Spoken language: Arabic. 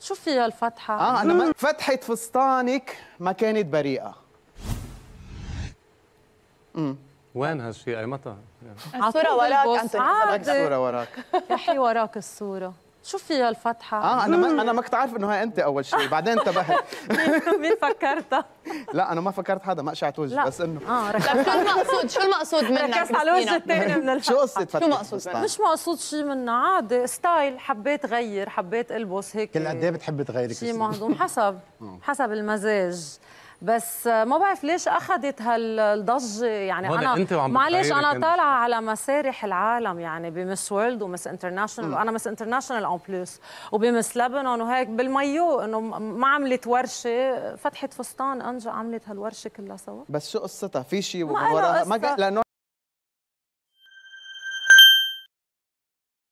شو فيها الفتحة؟ اه انا ما... فتحة فستانك ما كانت بريئة وين هالشيء؟ اي متى؟ على الصورة وراك انت الصورة وراك يحي وراك الصورة شو فيها الفتحه اه انا ما انا ما كنت عارف انه هي انت اول شيء بعدين انتبهت مين فكرتها لا انا ما فكرت حدا ما قشعت وجهي بس انه اه ركزت شو المقصود شو المقصود منك ركزت على الوجه الثاني من الفتحه شو قصه شو مقصود مش مقصود شيء منها عادي ستايل حبيت غير حبيت البس هيك كل قد ايه بتحبي تغيري شيء مهضوم حسب آه. حسب المزاج بس ما بعرف ليش اخذت هالضجه يعني انا معلش انا طالعه على مسارح العالم يعني بمس وورلد ومس انترناشونال وانا مس انترناشونال اون بلوس وبمس لبنان وهيك بالمايو انه ما عملت ورشه فتحت فستان انجا عملت هالورشه كلها سوا بس شو قصتها في شيء ما, ما لانه